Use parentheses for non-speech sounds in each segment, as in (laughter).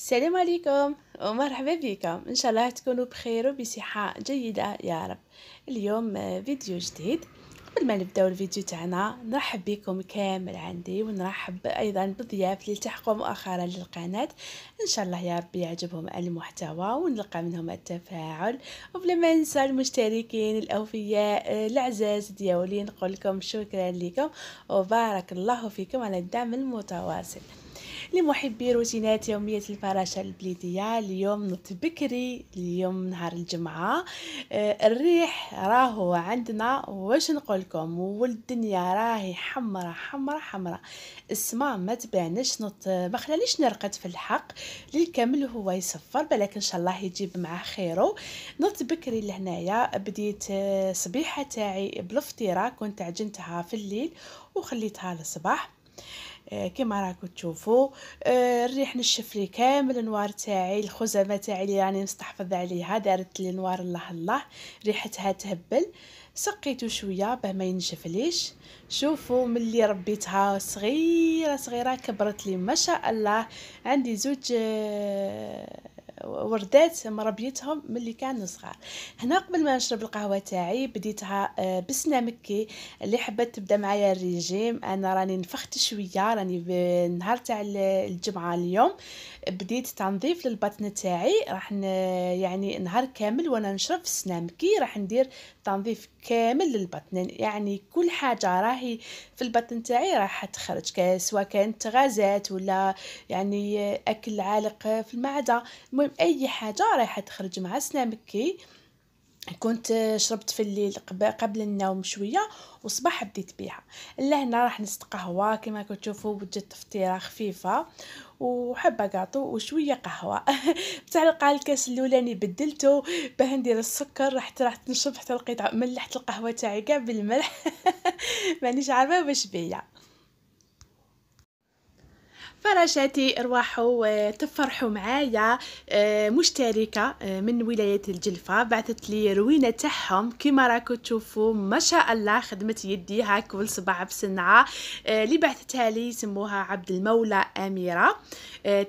السلام عليكم ومرحبا بكم ان شاء الله تكونوا بخير وبصحه جيده يا رب اليوم فيديو جديد قبل ما نبداو الفيديو تاعنا نرحب بكم كامل عندي ونرحب ايضا بالضياف اللي التحقوا مؤخرا للقناه ان شاء الله يا رب يعجبهم المحتوى ونلقى منهم التفاعل وبلا ما ننسى المشتركين الاوفياء العزاز ديالي نقول لكم شكرا لكم وبارك الله فيكم على الدعم المتواصل لمحبي روتينات يومية الفراشة البليدية اليوم نط بكري اليوم نهار الجمعة آه، الريح راهو عندنا واش نقولكم والدنيا راهي حمرة حمرة حمرة السما ما تبانش نط ما خلاليش نرقد في الحق للكامل هو يصفر بلك ان شاء الله يجيب معاه خيرو نط بكري لهنايا بديت آه، صبيحة تاعي بالفطيرة كنت عجنتها في الليل وخليتها للصباح آه، كما راكم تشوفوا آه، الريح نشف لي كامل النوار تاعي الخزامه تاعي اللي راني يعني مستحفظه عليها دارت لي نوار الله الله ريحتها تهبل سقيته شويه باه ما ينجفليش شوفوا ملي ربيتها صغيره صغيره كبرت لي ما شاء الله عندي زوج آه، وردات مربيتهم ملي كانوا صغار هنا قبل ما نشرب القهوه تاعي بديتها آه، بسنا مكي اللي حبت تبدا معايا الريجيم انا راني نفخت شويه راني نهار تاع الجمعه اليوم بديت تنظيف للبطن تاعي راح يعني نهار كامل وانا نشرب سنامكي مكي راح ندير تنظيف كامل للبطن يعني كل حاجه راهي في البطن تاعي راح تخرج سواء كانت غازات ولا يعني آه، اكل عالق في المعده المهم تاكل اي حاجه رايحه تخرج مع سلامكي كي كنت شربت في الليل قبل النوم شويه وصباح بديت بيها لهنا راح قهوه كما تشوفوا وجدت فطيره خفيفه وحبه كاطو وشويه قهوه (laughs) تاع القاع الكاس الاولاني بدلته باه ندير السكر رحت رحت نشرب حتى لقيت ملحت القهوه تاعي كاع بالملح (laughs) مانيش عارفه واش بيا فراشاتي ارواحوا تفرحوا معايا آه، مشتركه آه، من ولايه الجلفه بعثت لي روينه تاعهم كما راكم تشوفوا ما شاء الله خدمه يدي هاك والصباع بصنعه آه، اللي بعثتها لي سموها عبد المولى اميره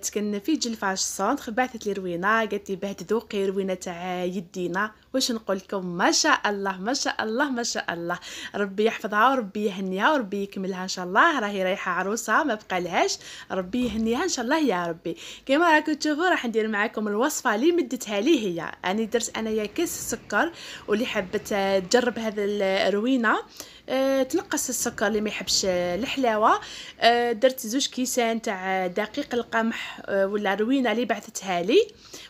تسكن في جلفاش السونتر بعثت لي روينه قالت لي باه تذوقي روينه تاع يدينا واش نقول لكم ما شاء الله ما شاء الله ما شاء الله ربي يحفظها وربي يهنيها وربي يكملها ان شاء الله راهي رايحه عروسه ما بقالهاش ربي يهنيها ان شاء الله يا ربي كما راكم تشوفوا راح ندير معكم الوصفه اللي مدتها لي هي يعني درت انايا كاس السكر واللي حبت آه، تجرب هذا الروينه أه تنقص السكر اللي ما يحبش آه، الحلاوه أه درت زوج كيسان تاع آه، دقيق القمح أه ولا روينه اللي بعثتها لي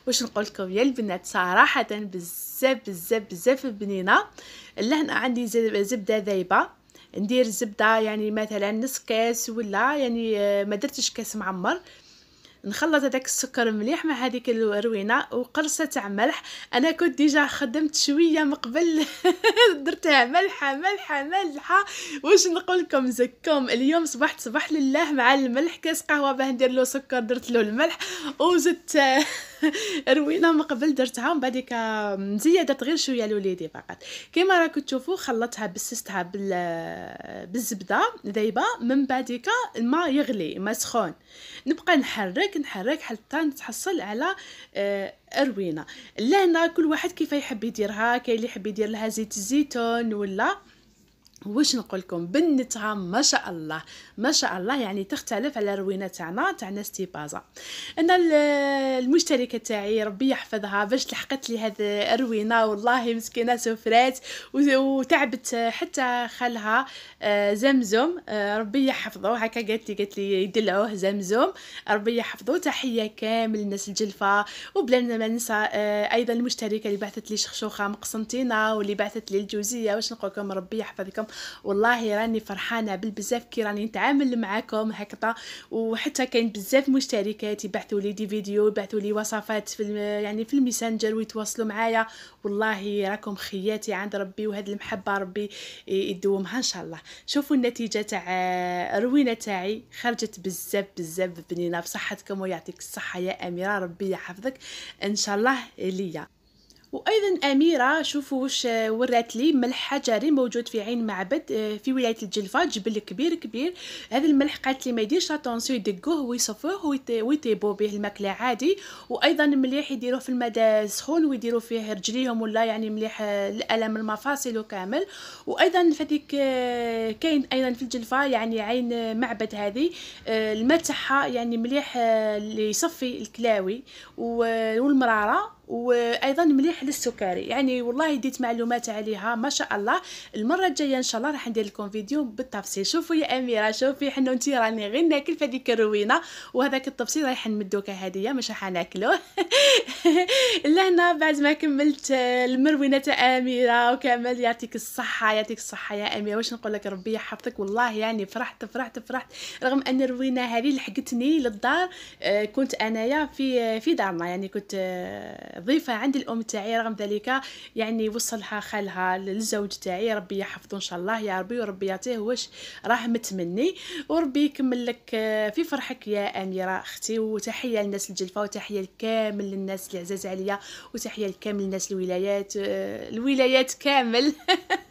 واش نقول لكم يا البنات صراحه بزاف بزاف بزاف بنينه اللهنا عندي زبده ذايبه ندير زبده يعني مثلا نص كاس ولا يعني آه، ما درتش كاس معمر نخلط هذاك السكر مليح مع هذيك الروينه وقرصه تاع ملح انا كنت ديجا خدمت شويه من قبل (laughs) درتها ملحه ملحه ملحه واش نقول لكم زكم اليوم صبحت صباح لله مع الملح كاس قهوه باه ندير له سكر درت له الملح وزدت (laughs) (laughs) روينه من قبل درتها ومن بعد مزيه درت غير شويه لوليدي فقط كما راكو تشوفوا خلطتها بسستها بال آه، بالزبده ذايبه من بعديك الماء يغلي ما سخون نبقى نحرك نحرك حتى نتحصل على آه، روينا لهنا كل واحد كيف يحب يديرها كاين اللي يحب يدير لها زيت الزيتون ولا واش نقول لكم بنتها ما شاء الله ما شاء الله يعني تختلف على روينه تاعنا تاع ناس تيبازا انا المشتركه تاعي ربي يحفظها باش لحقت لي هذه الروينه والله مسكينه سفرات وتعبت حتى خالها آه، زمزم آه، ربي يحفظه هكا قالت لي قالت لي يدلعوه زمزم ربي يحفظه تحيه كامل الناس الجلفه وبلا ما ننسى آه، ايضا المشتركه اللي بعثت لي شخشوخه مقسنطينه واللي بعثت لي الجوزيه واش نقول لكم ربي يحفظكم والله راني فرحانه بالبزاف كي راني نتعامل معاكم هكذا وحتى كاين بزاف مشتركات يبعثوا لي دي فيديو يبعثوا لي وصفات في يعني في الميسنجر ويتواصلوا معايا والله راكم خياتي عند ربي وهاد المحبه ربي يدومها ان شاء الله شوفوا النتيجه تاع الروينه تاعي خرجت بزاف بزاف بنينه بصحتكم ويعطيك الصحه يا اميره ربي يحفظك ان شاء الله ليا وايضا اميره شوفوا واش ورات لي ملح حجري موجود في عين معبد آه، في ولايه الجلفه جبل كبير كبير هذا الملح قالت لي ما يديرش لاطونسيو يدقوه ويصفوه ويطيبوا به الماكله عادي وايضا مليح يديروه في الماء سخون ويديروا فيه رجليهم ولا يعني مليح آه، الالم المفاصل وكامل وايضا فديك آه، كاين ايضا في الجلفه يعني عين معبد هذه الماء تاعها يعني مليح اللي يصفي الكلاوي والمراره وايضا مليح للسكري يعني والله ديت معلومات عليها ما شاء الله المره الجايه ان شاء الله راح ندير لكم فيديو بالتفصيل شوفوا يا اميره شوفي حنا انت راني غير ناكل في هذيك الروينه وهذاك التفصيل رايح نمدو كهديه مش راح ناكلوه (laughs) لهنا بعد ما كملت المروينه تاع اميره وكمل يعطيك الصحه يعطيك الصحه يا اميره واش نقول لك ربي يحفظك والله يعني فرحت فرحت فرحت رغم ان الروينه هذه لحقتني للدار آه، كنت انايا في آه، في دارنا يعني كنت آه، ضيفة عند الأم تاعي رغم ذلك يعني وصلها خالها للزوج تاعي ربي يحفظه إن شاء الله يا ربي وربي يعطيه واش راه متمني وربي يكمل لك آه، في فرحك يا أميرة أختي وتحية للناس الجلفة وتحية لكامل للناس اللي عزاز عليا وتحية لكامل الناس الولايات آه، الولايات كامل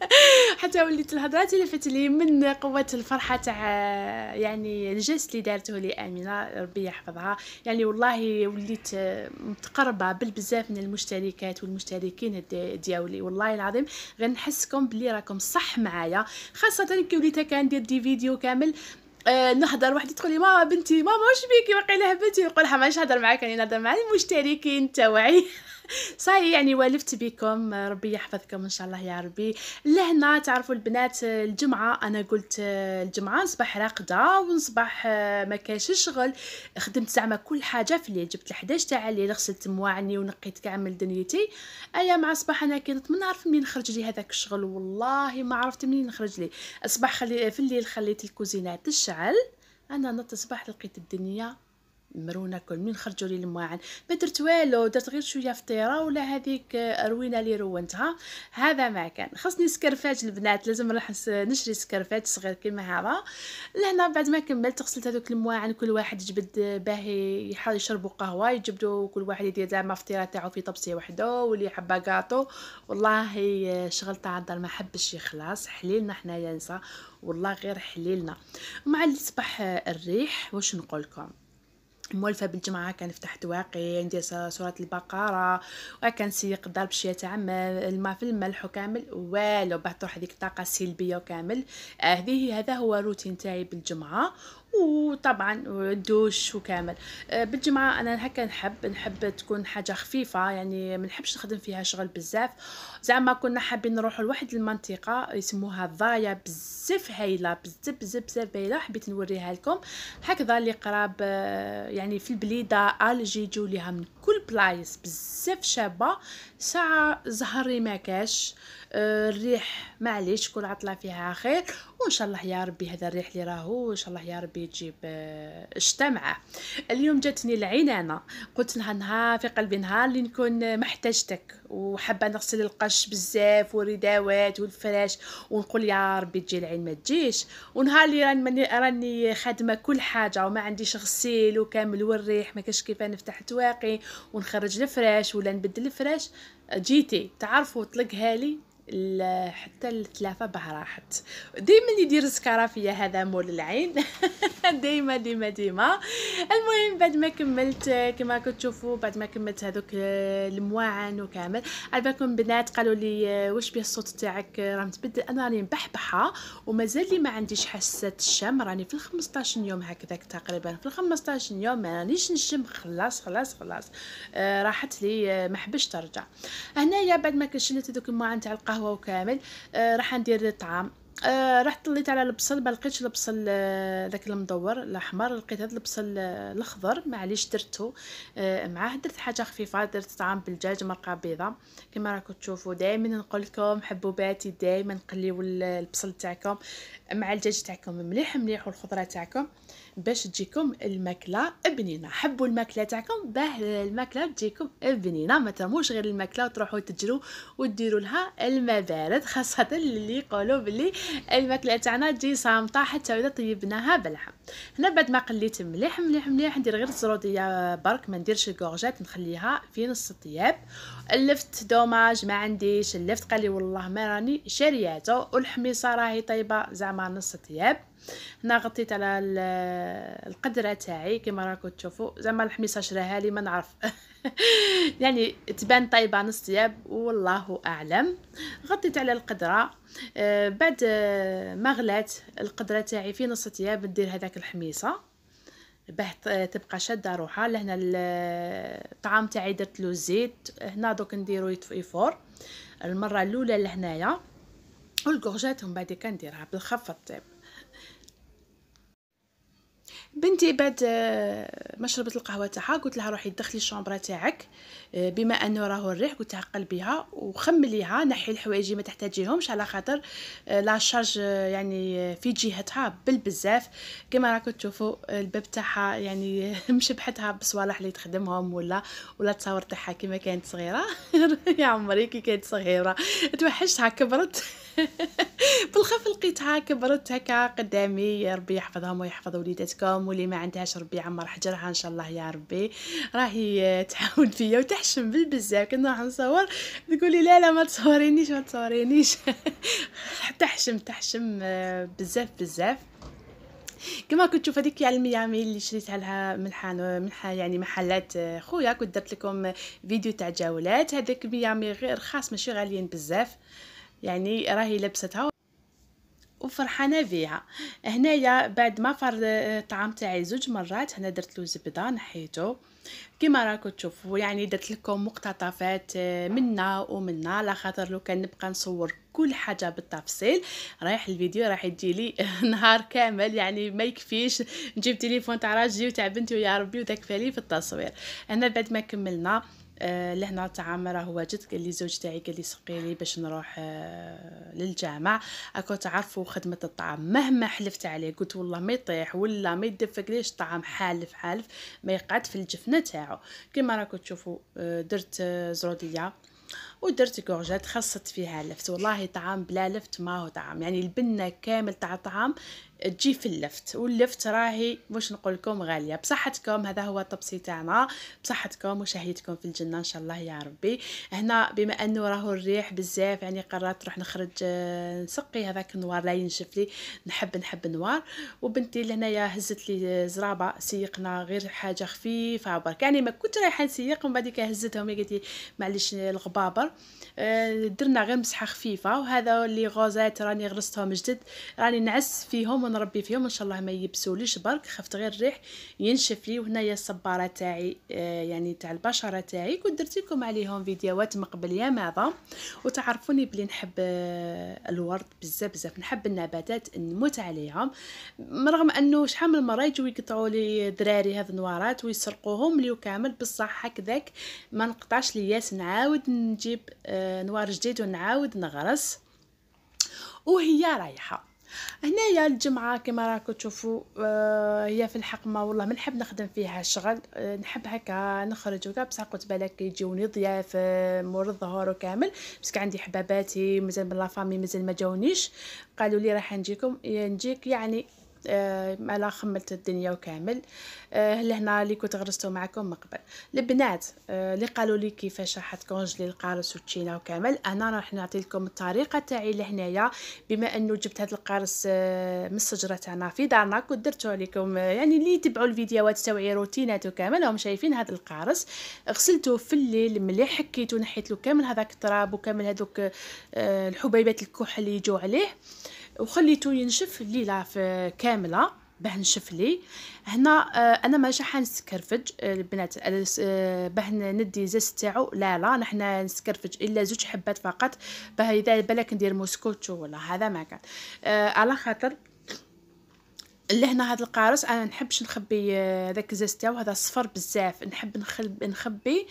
(laughs) حتى وليت الهضرات تلفت لي من قوه الفرحه تاع آه، يعني الجس اللي دارته لي امينه ربي يحفظها يعني والله وليت متقربه بالبزاف بزاف من المشتركات والمشتركين دياولي والله العظيم غنحسكم بلي راكم صح معايا خاصه كي وليت كندير دي فيديو كامل أه نهضر وحدي تقولي لي ماما بنتي ماما واش بيكي واقيلا هبتي نقول لها نهضر معاك انا نهضر مع المشتركين تاوعي (laughs) (laughs) صاي يعني والفت بكم ربي يحفظكم ان شاء الله يا ربي لهنا تعرفوا البنات الجمعه انا قلت الجمعه نصبح راقده ونصبح آه، ما كاش شغل خدمت زعما كل حاجه في الليل جبت الحداش تاع الليل غسلت مواعني ونقيت كامل دنيتي ايا مع صباح انا كنت ما نعرف منين خرج لي هذاك الشغل والله ما عرفت منين نخرج لي الصباح خلي في الليل خليت الكوزينه تشعل انا نتصبح لقيت الدنيا مرونه كل من خرجوا لي المواعن ما درت والو درت غير شويه فطيره ولا هذيك آه، روينه اللي رونتها هذا ما كان خاصني سكرفات البنات لازم نروح نشري سكرفات صغير كيما هذا لهنا بعد ما كملت غسلت هذوك المواعن كل واحد جبد آه، باهي يحاول يشربوا قهوه يجبدوا كل واحد يدير زعما فطيره تاعو في طبسيه وحده واللي حبه كاطو والله آه، شغل تاع الدار ما حبش يخلص حليلنا حنايا نسا والله غير حليلنا مع اللي صبح الريح واش نقول لكم مولفه بالجمعه كنفتح تواقي ندير سوره البقره سيق الدار بشويه تاع الماء في الملح وكامل والو باه تروح هذيك الطاقه السلبيه وكامل آه، هذه هذا هو الروتين تاعي بالجمعه وطبعا الدوش وكامل آه، بالجمعة انا هكا نحب نحب تكون حاجة خفيفة يعني ما نحبش نخدم فيها شغل بزاف زعما كنا حابين نروح لواحد المنطقة يسموها ضايا بزاف هايلة بزاف بزاف بزاف هايلة حبيت نوريها لكم هكذا اللي قراب آه، يعني في البليدة الجي يجيو ليها من كل بلايص بزاف شابة ساعة زهري ما كاش آه، الريح معليش كل عطله فيها خير وان شاء الله يا ربي هذا الريح اللي راهو ان شاء الله يا ربي تجيب الشتاء معاه اليوم جاتني العنانه قلت لها نهار في قلبي نهار اللي نكون محتاجتك وحابه نغسل القش بزاف والرداوات والفراش ونقول يا ربي تجي العين ما تجيش ونهار اللي راني خادمه كل حاجه وما عنديش غسيل وكامل والريح ما كاش كيف نفتح تواقي ونخرج الفراش ولا نبدل الفراش جيتي تعرفوا طلقها لي حتى الثلاثه بها راحت ديما يدير فيا هذا مول العين (laughs) ديما ديما ديما المهم بعد ما كملت كما كنت تشوفوا بعد ما كملت هذوك المواعن وكامل بالكم بنات قالوا لي واش بيه الصوت تاعك راه متبدل انا راني مبحبحه ومازال لي ما عنديش حاسه الشم راني في ال 15 يوم هكذاك تقريبا في ال 15 يوم ما رانيش نشم خلاص خلاص خلاص آه راحت لي ما حبش ترجع هنايا بعد ما كنشلت هذوك الماء نتاع القهوه وكامل آه راح ندير الطعام آه، رحت طليت على البصل ما لقيتش البصل ذاك المدور الاحمر لقيت هذا البصل الاخضر معليش درته آه، معاه درت حاجه خفيفه درت طعام بالدجاج مرقه بيضاء كما راكم تشوفوا دائما نقول لكم حبوباتي دائما قليوا البصل تاعكم مع الدجاج تاعكم مليح مليح والخضره تاعكم باش تجيكم الماكله بنينه حبوا الماكله تاعكم باه الماكله تجيكم بنينه ما ترموش غير الماكله وتروحوا تجرو وديروا لها المبارد بارد خاصه اللي يقولوا بلي الماكله تاعنا تجي صامته حتى واذا طيبناها بالعام هنا بعد ما قليت مليح مليح مليح ندير غير الزروديه برك ما نديرش الكورجات نخليها في نص الطياب لفت دوماج ما عنديش لفت قال لي والله ما راني شارياته والحميصه راهي طيبه زعما نص الطياب هنا غطيت على القدره تاعي كما راكم تشوفوا زعما الحميصه شراها لي ما نعرف (laughs) يعني تبان طيبه نص ثياب والله اعلم غطيت على القدره آه، بعد آه، ما غلات القدره تاعي في نص ثياب ندير هذاك الحميصه باه تبقى شاده روحها لهنا الطعام تاعي درت له الزيت هنا دوك نديرو يفور المره الاولى لهنايا والكورجات من بعد كنديرها بالخفه طيب بنتي بعد آه، ما شربت القهوه تاعها قلت لها روحي دخلي الشومبره تاعك آه، بما انه راهو الريح قلت لها قلبيها وخمليها نحي الحوايج ما تحتاجيهمش على خاطر آه، لا شارج يعني في جهتها بالبزاف كما راكم تشوفوا الباب تاعها يعني (laughs) مشبحتها بصوالح اللي تخدمهم ولا ولا تصاور تاعها كما كانت صغيره (laughs) يا عمري كي كانت صغيره توحشتها كبرت بالخف (laughs) لقيتها كبرت هكا قدامي ربي يحفظهم ويحفظ وليداتكم اليوم واللي ما عندهاش ربي يعمر حجرها ان شاء الله يا ربي راهي آه، تعاود فيا وتحشم بالبزاف كنا كي نصور تقولي لا لا ما تصورينيش ما تصورينيش (laughs) تحشم تحشم آه، بزاف بزاف كما كنت تشوف هذيك على الميامي اللي شريتها لها من حان آه، من حان يعني محلات خويا كنت درت لكم فيديو تاع جولات هذاك ميامي غير خاص ماشي غاليين بزاف يعني راهي لبستها وفرحانه بيها هنايا بعد ما فر الطعام تاعي زوج مرات هنا درت له زبده نحيته كما راكم تشوفوا يعني درت لكم مقتطفات آه، منا ومنا على خاطر لو كان نبقى نصور كل حاجه بالتفصيل رايح الفيديو راح يجي لي (laughs) نهار كامل يعني ما يكفيش نجيب تليفون تاع راجلي وتاع بنتي ويا ربي فالي في التصوير انا بعد ما كملنا آه، لهنا تعامر هو جد قال لي زوج تاعي قال لي سقي لي باش نروح آه، للجامع اكو تعرفوا خدمه الطعام مهما حلفت عليه قلت والله ما يطيح ولا ما يدفق ليش الطعام حالف حالف ما يقعد في الجفنه تاعو كما راكم تشوفوا آه، درت زروديه ودرت كورجات خصت فيها اللفت والله طعام بلا لفت ما هو طعام يعني البنه كامل تاع طعام تجي في اللفت واللفت راهي واش نقول لكم غاليه بصحتكم هذا هو الطبسي تاعنا بصحتكم وشهيتكم في الجنه ان شاء الله يا ربي هنا بما انه راهو الريح بزاف يعني قررت نروح نخرج آه، نسقي هذاك النوار لا ينشف لي نحب نحب النوار وبنتي لهنايا هزت لي زرابه سيقنا غير حاجه خفيفه برك يعني ما كنت رايحه نسيق ومن بعد هزتهم قالت لي معليش الغبابر آه، درنا غير مسحه خفيفه وهذا لي غوزات راني غرستهم جدد راني نعس فيهم ونربي فيهم ان شاء الله ما يبسوليش برك خفت غير الريح ينشف لي وهنايا الصباره تاعي آه، يعني تاع البشره تاعي كنت درت لكم عليهم فيديوهات مقبل يا ماذا وتعرفوني بلي نحب آه، الورد بزاف بزاف نحب النباتات نموت عليهم رغم انه شحال من مره يجيو يقطعوا لي دراري هاد النوارات ويسرقوهم لي كامل بصح هكذاك ما نقطعش لياس نعاود نجيب نجيب آه، نوار جديد ونعاود نغرس وهي رايحه هنايا الجمعه كما راكم تشوفوا آه، هي في الحقمه والله ما نحب نخدم فيها شغل آه، نحب هكا نخرج وكاع بصح قلت بالك يجوني ضياف مور الظهر وكامل باسكو عندي حباباتي مازال من لافامي مازال ما جاونيش قالوا لي راح نجيكم نجيك يعني آه على خملت الدنيا وكامل آه لهنا اللي كنت غرستو معكم من قبل البنات آه اللي قالوا لي كيفاش راح تكونجلي القارص وتشينا وكامل انا راح نعطي لكم الطريقه تاعي لهنايا بما انه جبت هذا القارص آه من الشجره تاعنا في دارنا كنت درتو عليكم آه، يعني اللي يتبعوا الفيديوهات تاعي روتينات وكامل راهم شايفين هذا القارص غسلته في الليل مليح حكيته نحيت له كامل هذاك التراب وكامل هذوك آه الحبيبات الكحل اللي يجوا عليه آه وخليته ينشف الليله كامله باه نشف لي هنا آه، انا ماشي حنسكرفج آه، البنات آه، باه ندي زيت تاعو لا لا نحنا نسكرفج الا زوج حبات فقط باه اذا بالك ندير موسكوتشو ولا هذا ما كان على خاطر لهنا هذا القارص انا نحبش نخبي هذاك الزيت تاعو هذا صفر بزاف نحب نخبي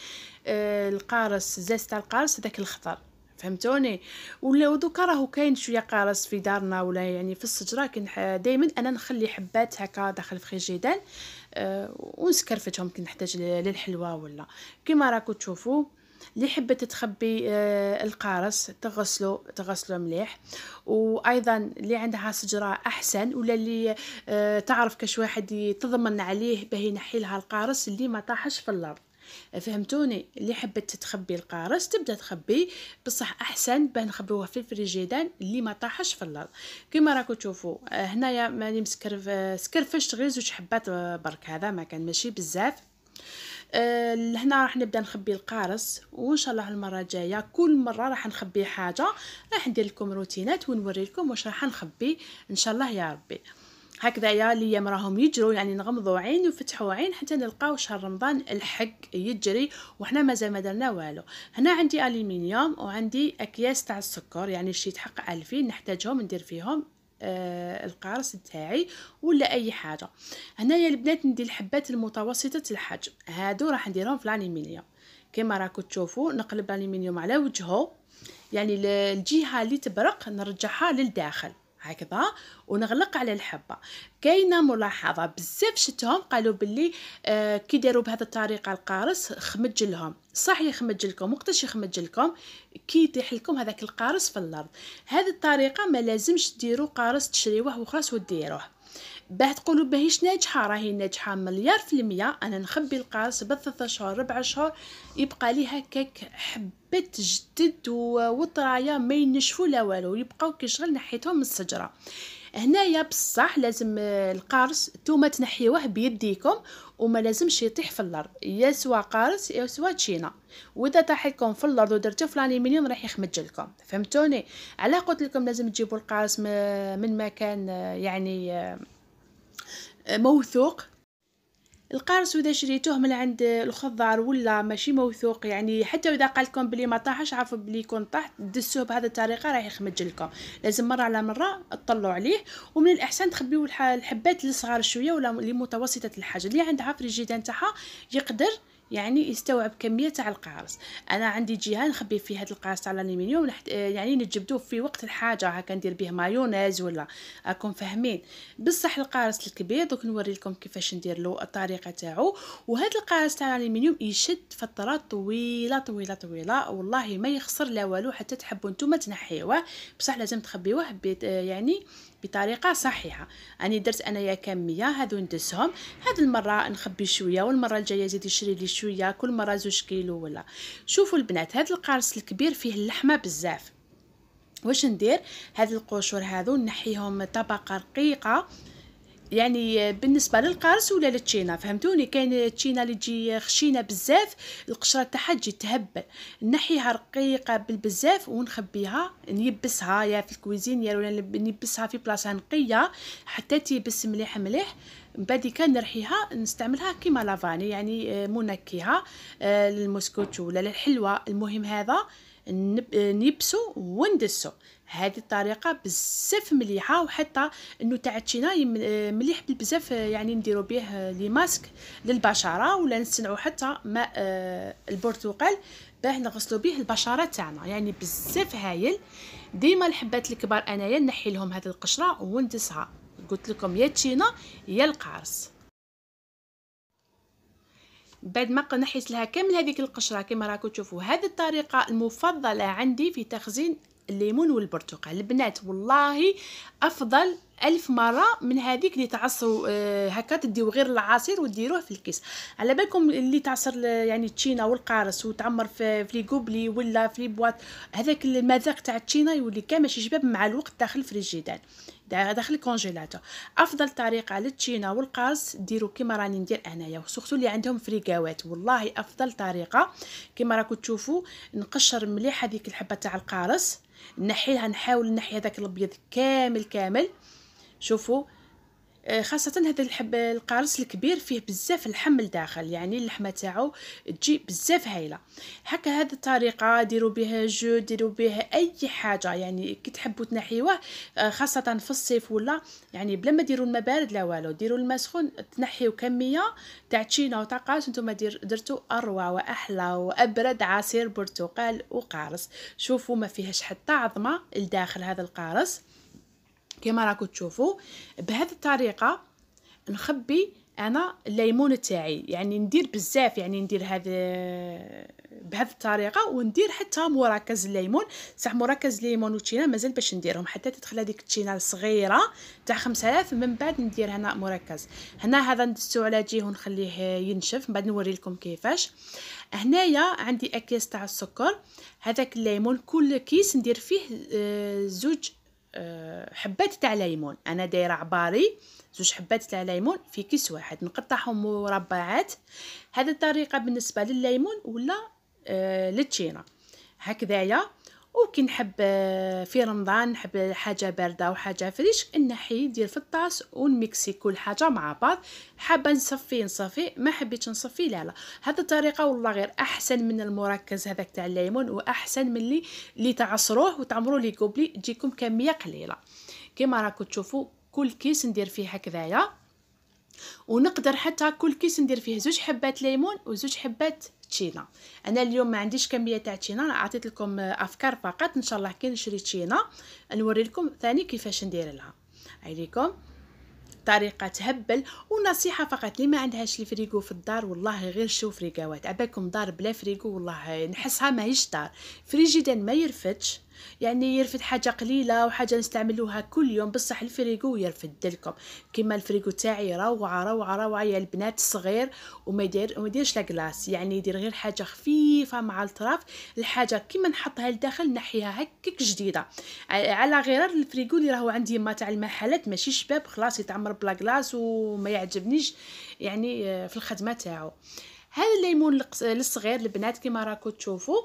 القارص زيت تاع القارص هذاك الخضر فهمتوني ولا دوكا راهو كاين شويه قرص في دارنا ولا يعني في الشجره كن دائما انا نخلي حبات هكا داخل الفريجيدان أه ونسكرفتهم كي نحتاج للحلوى ولا كما راكم تشوفوا اللي حبه تخبي آه القارص تغسلو تغسلو مليح وايضا اللي عندها شجره احسن ولا اللي آه تعرف كاش واحد تضمن عليه باه ينحي لها القارص اللي ما طاحش في الارض فهمتوني اللي حبت تخبي القارص تبدا تخبي بصح احسن باه نخبيوه في الفريجيدان اللي ما طاحش في الارض كما راكم تشوفوا آه، هنايا ماني مسكرف سكرفشت غير زوج حبات برك هذا ما كان ماشي بزاف أه هنا راح نبدا نخبي القارص وان شاء الله المره الجايه كل مره راح نخبي حاجه راح ندير لكم روتينات ونوري لكم واش راح نخبي ان شاء الله يا ربي هكذايا ليا راهم يجروا يعني نغمضوا عين وفتحوا عين حتى نلقاو شهر رمضان الحق يجري وحنا مازال ما درنا والو هنا عندي الومنيوم وعندي اكياس تاع السكر يعني شي تحق 2000 نحتاجهم ندير فيهم آه القارص تاعي ولا اي حاجه هنايا البنات ندير الحبات المتوسطه الحجم هادو راح نديرهم في الالومنيوم كما راكم تشوفوا نقلب الالومنيوم على وجهه يعني الجهه اللي تبرق نرجعها للداخل هكذا ونغلق على الحبه كاينه ملاحظه بزاف شتهم قالوا باللي آه كي داروا بهذه الطريقه القارص خمج لهم صح يخمج لكم وقتاش يخمج لكم كي يطيح لكم هذاك القارص في الارض هذه الطريقه ما لازمش ديروا قارص تشريوه وخلاص وديروه باه تقولوا باهيش ناجحه راهي ناجحه مليار في المية انا نخبي القارص بثلاث اشهر ربع شهور يبقى لي هكاك حبه جدد وطرايه ما ينشفوا لا والو يبقاو كي شغل نحيتهم من الشجره هنايا بصح لازم القارص نتوما تنحيوه بيديكم وما لازمش يطيح في الارض يا سوا قارص يا سوا تشينا واذا طاح لكم في الارض ودرتو في الانيمينيوم راح يخمج لكم فهمتوني على قلت لكم لازم تجيبوا القارص من مكان يعني موثوق القارص اذا شريتوه من عند الخضار ولا ماشي موثوق يعني حتى اذا قال لكم بلي ما طاحش عارفوا بلي يكون طاح دسوه بهذه الطريقه راح يخمج لكم لازم مره على مره تطلعوا عليه ومن الاحسن تخبيو الحبات الصغار شويه ولا اللي متوسطه الحجم اللي عندها فريجيدان تاعها يقدر يعني يستوعب كمية تاع القارص انا عندي جهه نخبي فيه هاد القارص تاع الالمنيوم آه، يعني نجبدوه في وقت الحاجه هكا ندير به مايونيز ولا راكم فاهمين بصح القارص الكبير دوك نوري لكم كيفاش ندير له الطريقه تاعو وهاد القارص تاع الالمنيوم يشد فترات طويله طويله طويله والله ما يخسر لا والو حتى تحبوا نتوما تنحيوه بصح لازم تخبيوه آه، يعني بطريقه صحيحه راني درت انايا كميه هادو ندسهم هاد المره نخبي شويه والمره الجايه زيد يشري لي شوية شويه كل مره زوج كيلو ولا شوفوا البنات هذا القارص الكبير فيه اللحمه بزاف واش ندير هاد القشور هذو نحيهم طبقه رقيقه يعني بالنسبه للقارص ولا للتشينا فهمتوني كاين التشينا اللي تجي خشينه بزاف القشره تاعها تجي تهبل نحيها رقيقه بالبزاف ونخبيها نيبسها يا في الكويزين يا ولا نيبسها في بلاصه نقيه حتى تيبس مليح مليح من بعد كنرحيها نستعملها كيما لافاني يعني آه، منكهه آه، للمسكوت ولا للحلوى المهم هذا نيبسو آه، وندسو هذه الطريقه بزاف مليحه وحتى انه تاع تشينا مليح بزاف يعني نديرو به لي ماسك للبشره ولا نصنعو حتى ماء البرتقال باه نغسلو به البشره تاعنا يعني بزاف هايل ديما الحبات الكبار انايا نحي لهم هذه القشره وندسها قلت لكم يا تشينا يا القارص بعد ما نحيت لها كامل هذيك القشره كما راكم تشوفوا هذه الطريقه المفضله عندي في تخزين الليمون والبرتقال البنات والله افضل ألف مرة من هذيك اللي تعصروا آه، هكا تديو غير العصير وديروه في الكيس على بالكم اللي تعصر يعني التشينا والقارص وتعمر في في كوبلي ولا في بواط هذاك المذاق تاع التشينا يولي كامل شباب مع الوقت داخل الفريجيدان داخل الكونجيلاتور افضل طريقه للتشينا والقارص ديروا كيما راني ندير انايا وسورتو اللي عندهم فريكاوات والله افضل طريقه كيما راكم تشوفوا نقشر مليح هذيك الحبه تاع القارص نحيلها نحاول نحي هذاك الابيض كامل كامل شوفوا آه، خاصة هذا الحب القارص الكبير فيه بزاف اللحم لداخل يعني اللحمة تاعو تجي بزاف هايلة هكا هذه الطريقة ديروا بها جو ديروا بها أي حاجة يعني كي تحبوا تنحيوه آه، خاصة في الصيف ولا يعني بلا ما ديروا الماء بارد لا والو ديروا الماء سخون تنحيو كمية تاع تشينا وطاقات نتوما دير درتو أروع وأحلى وأبرد عصير برتقال وقارص شوفوا ما فيهاش حتى عظمة لداخل هذا القارص كما راكم تشوفوا بهذه الطريقه نخبي انا الليمون تاعي يعني ندير بزاف يعني ندير هذا بهذه الطريقه وندير حتى مراكز الليمون صح مراكز الليمون وتشينا مازال باش نديرهم حتى تدخل هذيك التشينا الصغيره تاع 5000 من بعد ندير هنا مراكز هنا هذا ندسو على جهه ونخليه ينشف من بعد نوري لكم كيفاش هنايا عندي اكياس تاع السكر هذاك الليمون كل كيس ندير فيه آه، زوج أه، حبات تاع ليمون انا دايره عباري زوج حبات تاع ليمون في كيس واحد نقطعهم مربعات هذه الطريقه بالنسبه لليمون ولا أه، للتشينا هكذايا وكي نحب آه، في رمضان نحب حاجه بارده وحاجه فريش نحي ندير في الطاس ونميكسي كل حاجه مع بعض حابه نصفي نصفي ما حبيتش نصفي لا لا هذه الطريقه والله غير احسن من المركز هذاك تاع الليمون واحسن من اللي اللي تعصروه وتعمروا لي كوبلي تجيكم كميه قليله كما راكم تشوفوا كل كيس ندير فيه هكذايا ونقدر حتى كل كيس ندير فيه زوج حبات ليمون وزوج حبات تشينا انا اليوم ما عنديش كميه تاع تشينا عطيت لكم افكار فقط ان شاء الله كي نشري تشينا نوري لكم ثاني كيفاش ندير لها عليكم طريقه تهبل ونصيحه فقط اللي ما عندهاش الفريغو في الدار والله غير شوف فريغوات عباكم دار بلا فريغو والله نحسها ماهيش دار فريجيدان ما يرفدش يعني يرفد حاجه قليله وحاجه نستعملوها كل يوم بصح الفريقو يرفد لكم كيما الفريقو تاعي روعه روعه روعه يا البنات الصغير وما يدير وما يديرش لاكلاس يعني يدير غير حاجه خفيفه مع الطرف الحاجه كيما نحطها لداخل نحيها هكاك جديده على غرار الفريقو اللي راهو عندي ما تاع المحلات ماشي شباب خلاص يتعمر بلاكلاس وما يعجبنيش يعني آه، في الخدمه تاعو هذا الليمون الصغير البنات كما راكو تشوفوا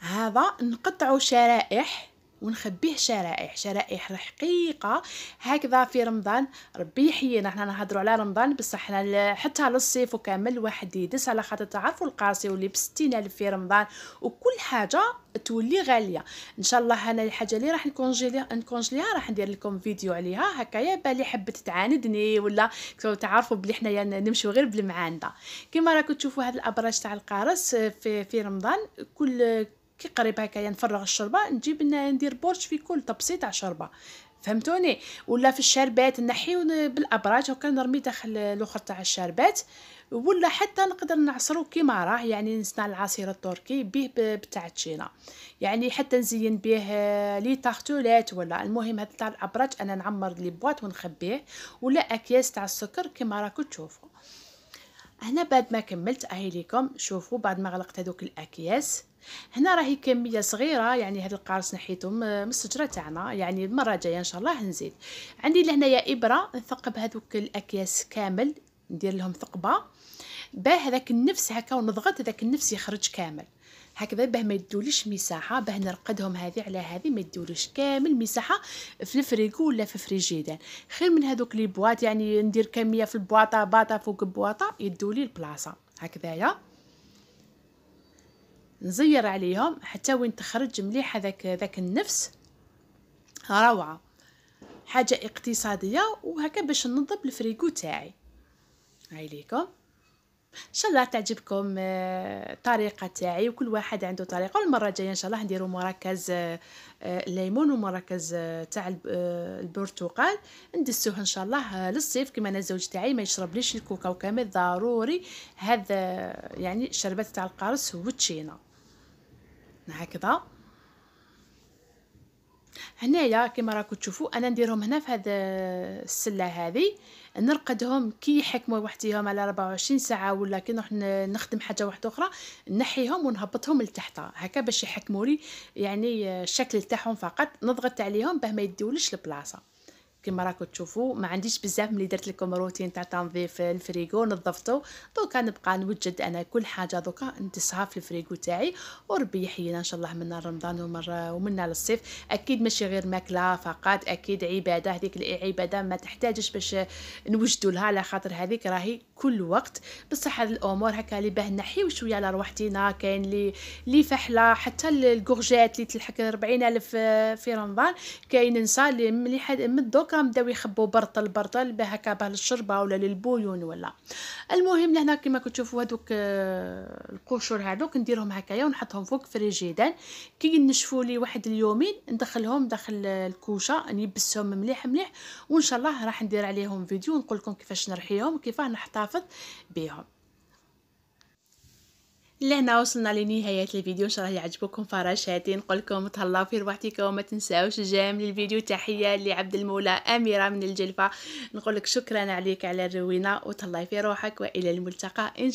هذا نقطعو شرائح ونخبيه شرائح شرائح رقيقة هكذا في رمضان ربي يحيينا حنا نهضروا على رمضان بصح حنا حتى للصيف وكامل واحد يدس على خاطر تعرفوا القاسي واللي بستين ألف في رمضان وكل حاجة تولي غالية ان شاء الله انا الحاجة اللي راح نكونجليها نكونجليها راح ندير لكم فيديو عليها هكايا بالي حبت تعاندني ولا تعرفوا بلي حنايا نمشيو غير بالمعاندة كما راكم تشوفوا هاد الابراج تاع القارص آه، في, في رمضان كل كي قريب هكايا نفرغ الشربه نجيب ندير بورش في كل تبسيط تاع شربه فهمتوني ولا في الشربات نحيو بالابراج هكا نرمي داخل الاخر تاع الشربات ولا حتى نقدر نعصرو كيما راه يعني نصنع العصير التركي به بتاع تشينا يعني حتى نزين به آه، لي تارتولات ولا المهم هذا تاع الابراج انا نعمر لي بواط ونخبيه ولا اكياس تاع السكر كيما راكم تشوفوا هنا بعد ما كملت اهي ليكم شوفوا بعد ما غلقت هذوك الاكياس هنا راهي كميه صغيره يعني هذا القارص نحيته من الشجره تاعنا يعني المره الجايه ان شاء الله نزيد عندي لهنايا ابره نثقب هذوك الاكياس كامل ندير لهم ثقبه باه هذاك النفس هكا ونضغط هذاك النفس يخرج كامل هكذا باه ما يدوليش مساحه باه نرقدهم هذه على هذه ما يدوليش كامل مساحه في الفريكو ولا في فريجيدان خير من هذوك لي بواط يعني ندير كميه في البواطه باطه فوق البواطه يدولي البلاصه هكذايا نزير عليهم حتى وين تخرج مليح هذاك ذاك النفس روعه حاجه اقتصاديه وهكا باش ننظف الفريكو تاعي عليكم ان شاء الله تعجبكم الطريقه آه، تاعي وكل واحد عنده طريقه المره الجايه ان شاء الله نديروا مراكز الليمون آه، آه، ومراكز تاع البرتقال ندسوه ان شاء الله للصيف كما انا الزوج تاعي ما يشربليش الكوكاو كامل ضروري هذا يعني الشربات تاع القارص والتشينه بيناتنا هكذا هنايا كما راكم تشوفوا انا نديرهم هنا في هاد السله هذه نرقدهم كي يحكموا وحديهم على 24 ساعه ولا كي نروح نخدم حاجه واحده اخرى نحيهم ونهبطهم لتحت هكا باش يحكموا لي يعني آه، الشكل تاعهم فقط نضغط عليهم باه ما يديوليش البلاصه كما راكم تشوفوا ما عنديش بزاف ملي درت لكم روتين تاع تنظيف الفريغو نظفته دوكا نبقى نوجد انا كل حاجه دوكا ندسها في الفريغو تاعي وربي يحيينا ان شاء الله من رمضان ومن ومن للصيف اكيد ماشي غير ماكله فقط اكيد عباده هذيك العباده ما تحتاجش باش نوجدوا لها على خاطر هذيك راهي كل وقت بصح هاد الامور هكا اللي باه نحيو شويه على روحتينا كاين لي لي فحله حتى الكورجيت اللي تلحق 40000 آه، في رمضان كاين نسا اللي مليحه من دوكا بداو يخبوا برطل برطل باه هكا باه للشربه ولا للبويون ولا المهم لهنا كما كتشوفوا هذوك آه، القشور هذوك نديرهم هكايا ونحطهم فوق فريجيدان كي نشفوا لي واحد اليومين ندخلهم داخل الكوشه نيبسهم مليح مليح وان شاء الله راح ندير عليهم فيديو ونقول لكم كيفاش نرحيهم كيفاه نحطها محتفظ بهم لهنا وصلنا لنهاية الفيديو ان شاء الله يعجبكم فراشاتي نقول لكم تهلاو في رواحتكم وما تنساوش جامل الفيديو تحية لعبد المولى أميرة من الجلفة نقول لك شكرا عليك على الروينة وتهلاي في روحك وإلى الملتقى ان شاء الله